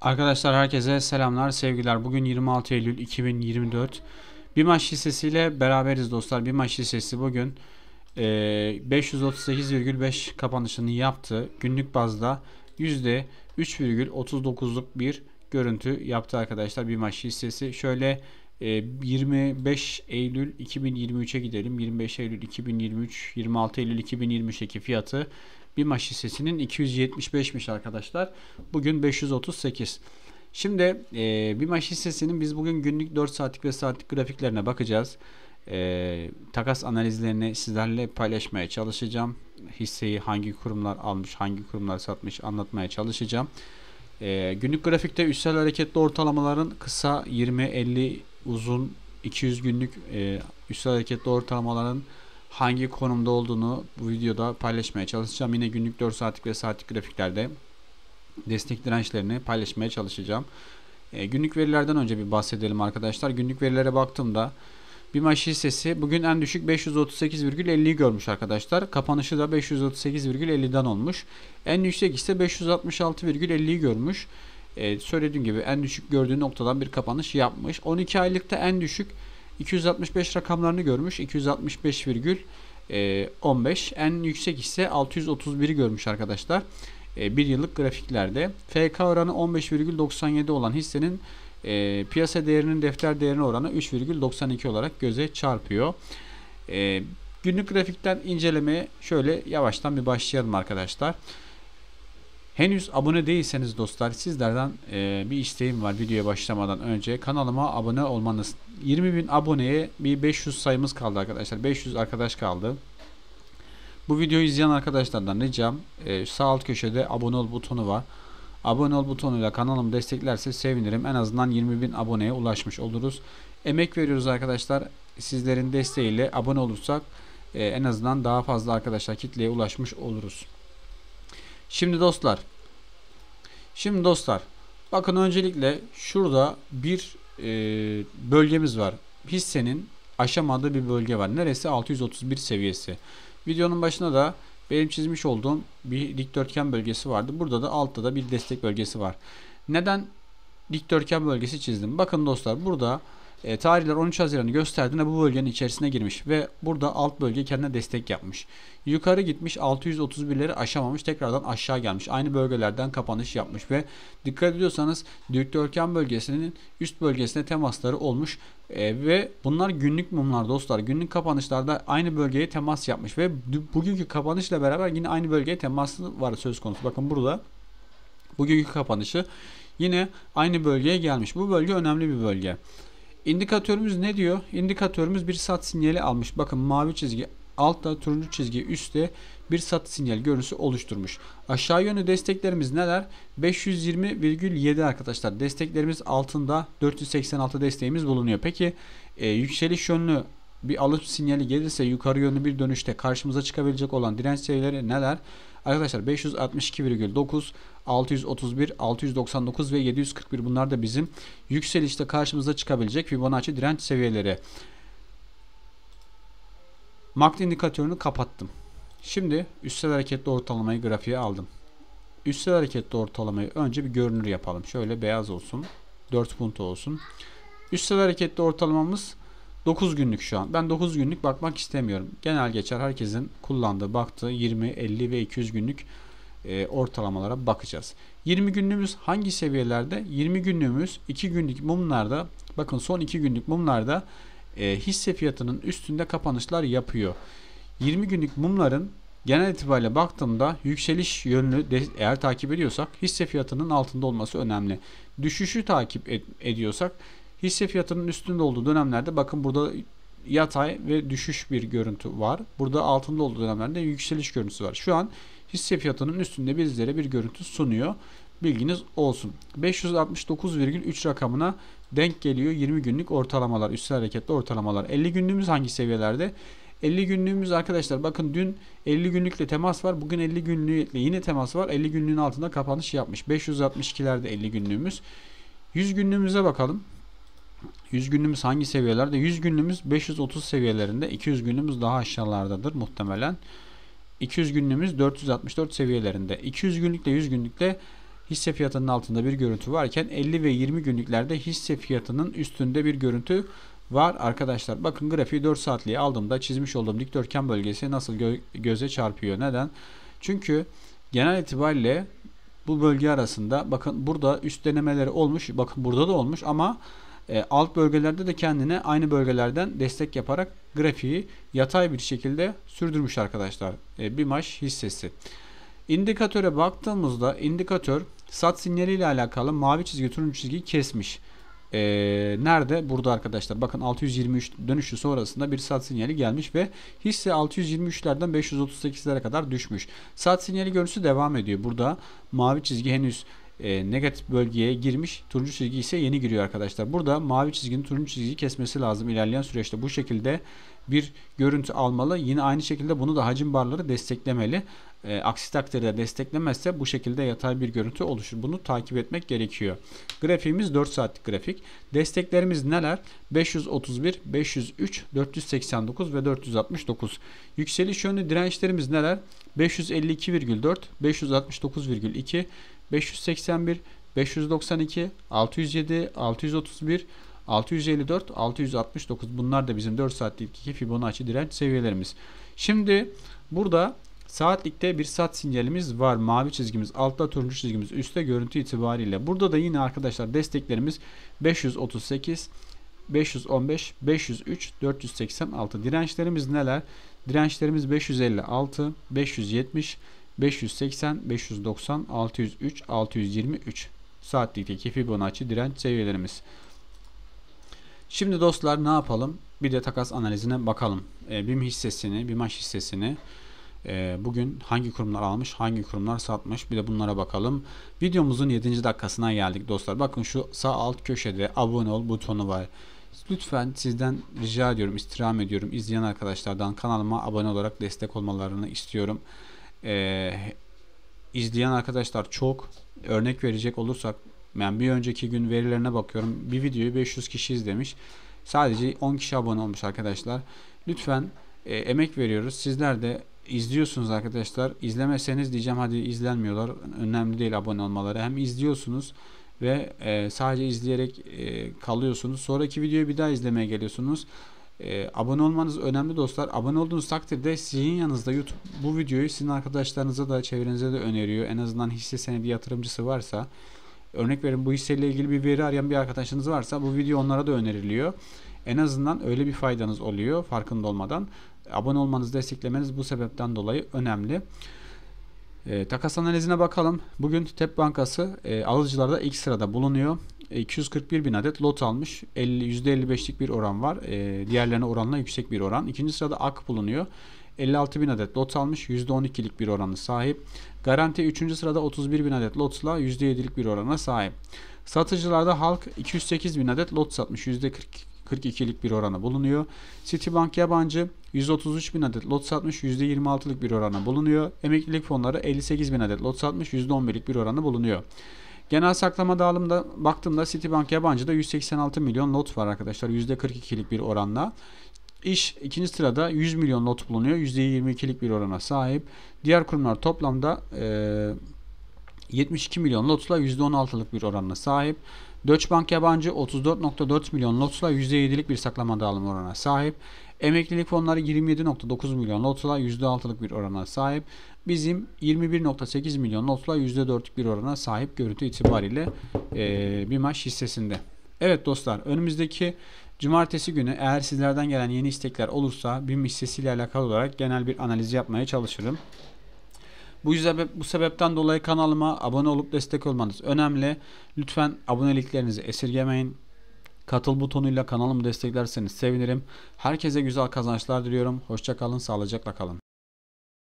Arkadaşlar herkese selamlar, sevgiler. Bugün 26 Eylül 2024. Bir maç hissesiyle beraberiz dostlar. Bir maç hissesi bugün 538,5 e, kapanışını yaptı. Günlük bazda %3,39'luk bir görüntü yaptı arkadaşlar bir maç hissesi. Şöyle 25 e, Eylül 2023'e gidelim. 25 Eylül 2023, 26 Eylül 2022 fiyatı bir Bimaş hissesinin 275'miş arkadaşlar. Bugün 538. Şimdi e, Bimaş hissesinin biz bugün günlük 4 saatlik ve saatlik grafiklerine bakacağız. E, takas analizlerini sizlerle paylaşmaya çalışacağım. Hisseyi hangi kurumlar almış, hangi kurumlar satmış anlatmaya çalışacağım. E, günlük grafikte üstsel hareketli ortalamaların kısa 20-50 uzun 200 günlük e, üstel hareketli ortalamaların hangi konumda olduğunu bu videoda paylaşmaya çalışacağım. Yine günlük 4 saatlik ve saatlik grafiklerde destek dirençlerini paylaşmaya çalışacağım. E, günlük verilerden önce bir bahsedelim arkadaşlar. Günlük verilere baktığımda bir BİMAŞ hissesi bugün en düşük 538,50'yi görmüş arkadaşlar. Kapanışı da 538,50'den olmuş. En yüksek ise 566,50'yi görmüş. Ee, söylediğim gibi en düşük gördüğü noktadan bir kapanış yapmış. 12 aylıkta en düşük 265 rakamlarını görmüş. 265,15. E, en yüksek ise 631'i görmüş arkadaşlar. E, bir yıllık grafiklerde. FK oranı 15,97 olan hissenin e, piyasa değerinin defter değerine oranı 3,92 olarak göze çarpıyor. E, günlük grafikten incelemeye şöyle yavaştan bir başlayalım arkadaşlar. Henüz abone değilseniz dostlar sizlerden e, bir isteğim var videoya başlamadan önce kanalıma abone olmanız 20 bin aboneye bir 500 sayımız kaldı arkadaşlar. 500 arkadaş kaldı. Bu videoyu izleyen arkadaşlardan ricam e, sağ alt köşede abone ol butonu var. Abone ol butonuyla kanalımı desteklerse sevinirim. En azından 20 bin aboneye ulaşmış oluruz. Emek veriyoruz arkadaşlar. Sizlerin desteğiyle abone olursak e, en azından daha fazla arkadaşlar kitleye ulaşmış oluruz. Şimdi dostlar. Şimdi dostlar. Bakın öncelikle şurada bir e, bölgemiz var. Hissenin aşamadığı bir bölge var. Neresi? 631 seviyesi. Videonun başına da benim çizmiş olduğum bir dikdörtgen bölgesi vardı. Burada da altta da bir destek bölgesi var. Neden dikdörtgen bölgesi çizdim? Bakın dostlar burada e, tarihler 13 Haziran'ı gösterdiğinde bu bölgenin içerisine girmiş ve burada alt bölge kendine destek yapmış. Yukarı gitmiş 631'leri aşamamış tekrardan aşağı gelmiş. Aynı bölgelerden kapanış yapmış ve dikkat ediyorsanız dikdörtgen bölgesinin üst bölgesine temasları olmuş e, ve bunlar günlük mumlar dostlar. Günlük kapanışlarda aynı bölgeye temas yapmış ve bugünkü kapanışla beraber yine aynı bölgeye teması var söz konusu. Bakın burada bugünkü kapanışı yine aynı bölgeye gelmiş. Bu bölge önemli bir bölge. İndikatörümüz ne diyor? İndikatörümüz bir sat sinyali almış. Bakın mavi çizgi altta, turuncu çizgi üstte bir sat sinyal görüntüsü oluşturmuş. Aşağı yönlü desteklerimiz neler? 520,7 arkadaşlar. Desteklerimiz altında 486 desteğimiz bulunuyor. Peki e, yükseliş yönlü bir alıp sinyali gelirse yukarı yönlü bir dönüşte karşımıza çıkabilecek olan direnç seviyeleri neler? Arkadaşlar 562,9, 631, 699 ve 741 bunlar da bizim yükselişte karşımıza çıkabilecek Fibonacci direnç seviyeleri. MACD indikatörünü kapattım. Şimdi üstel hareketli ortalamayı grafiğe aldım. Üstel hareketli ortalamayı önce bir görünür yapalım. Şöyle beyaz olsun. 4 punt olsun. Üstel hareketli ortalamamız 4.0 9 günlük şu an. Ben 9 günlük bakmak istemiyorum. Genel geçer herkesin kullandığı, baktığı 20, 50 ve 200 günlük e, ortalamalara bakacağız. 20 günlüğümüz hangi seviyelerde? 20 günlüğümüz 2 günlük mumlarda bakın son 2 günlük mumlarda e, hisse fiyatının üstünde kapanışlar yapıyor. 20 günlük mumların genel itibariyle baktığımda yükseliş yönünü eğer takip ediyorsak hisse fiyatının altında olması önemli. Düşüşü takip ed, ediyorsak Hisse fiyatının üstünde olduğu dönemlerde bakın burada yatay ve düşüş bir görüntü var. Burada altında olduğu dönemlerde yükseliş görüntüsü var. Şu an hisse fiyatının üstünde bizlere bir görüntü sunuyor. Bilginiz olsun. 569,3 rakamına denk geliyor 20 günlük ortalamalar, üstü hareketli ortalamalar. 50 günlüğümüz hangi seviyelerde? 50 günlüğümüz arkadaşlar bakın dün 50 günlükle temas var. Bugün 50 günlükle yine temas var. 50 günlüğün altında kapanış yapmış. 562'lerde 50 günlüğümüz. 100 günlüğümüze bakalım. 100 günlüğümüz hangi seviyelerde? 100 günlüğümüz 530 seviyelerinde. 200 günlüğümüz daha aşağılardadır muhtemelen. 200 günlüğümüz 464 seviyelerinde. 200 günlükle 100 günlükle hisse fiyatının altında bir görüntü varken 50 ve 20 günlüklerde hisse fiyatının üstünde bir görüntü var arkadaşlar. Bakın grafiği 4 saatliğe aldığımda çizmiş olduğum dikdörtgen bölgesi nasıl gö göze çarpıyor. Neden? Çünkü genel itibariyle bu bölge arasında bakın burada üst denemeleri olmuş. Bakın burada da olmuş ama e, alt bölgelerde de kendine aynı bölgelerden destek yaparak grafiği yatay bir şekilde sürdürmüş arkadaşlar. E, bir maç hissesi. İndikatöre baktığımızda indikatör sat sinyali ile alakalı mavi çizgi turuncu çizgiyi kesmiş. ee, nerede? Burada arkadaşlar. Bakın 623 dönüşü sonrasında bir sat sinyali gelmiş ve hisse 623'lerden 538'lere kadar düşmüş. Sat sinyali görüntüsü devam ediyor. Burada mavi çizgi henüz e, negatif bölgeye girmiş. Turuncu çizgi ise yeni giriyor arkadaşlar. Burada mavi çizginin turuncu çizgiyi kesmesi lazım. ilerleyen süreçte bu şekilde bir görüntü almalı. Yine aynı şekilde bunu da hacim barları desteklemeli. E, aksi takdirde desteklemezse bu şekilde yatay bir görüntü oluşur. Bunu takip etmek gerekiyor. Grafiğimiz 4 saatlik grafik. Desteklerimiz neler? 531, 503, 489 ve 469. Yükseliş yönlü dirençlerimiz neler? 552,4, 569,2, 581, 592, 607, 631, 654, 669 bunlar da bizim 4 saatlikteki Fibonacci direnç seviyelerimiz. Şimdi burada saatlikte bir saat sinyalimiz var. Mavi çizgimiz altta turuncu çizgimiz üstte görüntü itibariyle. Burada da yine arkadaşlar desteklerimiz 538, 515, 503, 486 dirençlerimiz neler? Dirençlerimiz 556, 570, 580, 590, 603, 623 saatlikteki Fibonacci direnç seviyelerimiz. Şimdi dostlar ne yapalım? Bir de takas analizine bakalım. E, BİM hissesini, BİMAŞ hissesini e, bugün hangi kurumlar almış, hangi kurumlar satmış bir de bunlara bakalım. Videomuzun 7. dakikasına geldik dostlar. Bakın şu sağ alt köşede abone ol butonu var. Lütfen sizden rica ediyorum, istirham ediyorum. İzleyen arkadaşlardan kanalıma abone olarak destek olmalarını istiyorum e, izleyen arkadaşlar çok. Örnek verecek olursak ben bir önceki gün verilerine bakıyorum. Bir videoyu 500 kişi izlemiş. Sadece 10 kişi abone olmuş arkadaşlar. Lütfen e, emek veriyoruz. Sizler de izliyorsunuz arkadaşlar. İzlemeseniz diyeceğim hadi izlenmiyorlar. Önemli değil abone olmaları. Hem izliyorsunuz ve e, sadece izleyerek e, kalıyorsunuz. Sonraki videoyu bir daha izlemeye geliyorsunuz. E, abone olmanız önemli dostlar. Abone olduğunuz takdirde sizin yanınızda YouTube bu videoyu sizin arkadaşlarınıza da çevrenize de öneriyor. En azından hisse senedi yatırımcısı varsa örnek verin bu hisseyle ilgili bir veri arayan bir arkadaşınız varsa bu video onlara da öneriliyor. En azından öyle bir faydanız oluyor farkında olmadan. Abone olmanız, desteklemeniz bu sebepten dolayı önemli. E, takas analizine bakalım. Bugün TEP Bankası e, alıcılarda ilk sırada bulunuyor. 241 bin adet lot almış. 50, %55'lik bir oran var. E, diğerlerine oranla yüksek bir oran. İkinci sırada AK bulunuyor. 56 bin adet lot almış. %12'lik bir oranı sahip. Garanti 3. sırada 31 bin adet lotla %7'lik bir orana sahip. Satıcılarda halk 208 bin adet lot satmış. %42'lik bir oranı bulunuyor. Citibank yabancı 133 bin adet lot satmış. %26'lık bir orana bulunuyor. Emeklilik fonları 58 bin adet lot satmış. %11'lik bir oranı bulunuyor. Genel saklama dağılımda baktığımda Citibank yabancıda 186 milyon not var arkadaşlar. %42'lik bir oranla. İş ikinci sırada 100 milyon not bulunuyor. %22'lik bir orana sahip. Diğer kurumlar toplamda e, 72 milyon lotla %16'lık bir oranına sahip. Deutsche Bank yabancı 34.4 milyon lotla %7'lik bir saklama dağılım oranına sahip. Emeklilik fonları 27.9 milyon lotla %6'lık bir orana sahip. Bizim 21.8 milyon lotla %4'lük bir orana sahip görüntü itibariyle e, bir maç hissesinde. Evet dostlar önümüzdeki cumartesi günü eğer sizlerden gelen yeni istekler olursa BİM hissesiyle alakalı olarak genel bir analiz yapmaya çalışırım. Bu yüzden bu sebepten dolayı kanalıma abone olup destek olmanız önemli. Lütfen aboneliklerinizi esirgemeyin. Katıl butonuyla kanalımı desteklerseniz sevinirim. Herkese güzel kazançlar diliyorum. Hoşçakalın, sağlıcakla kalın.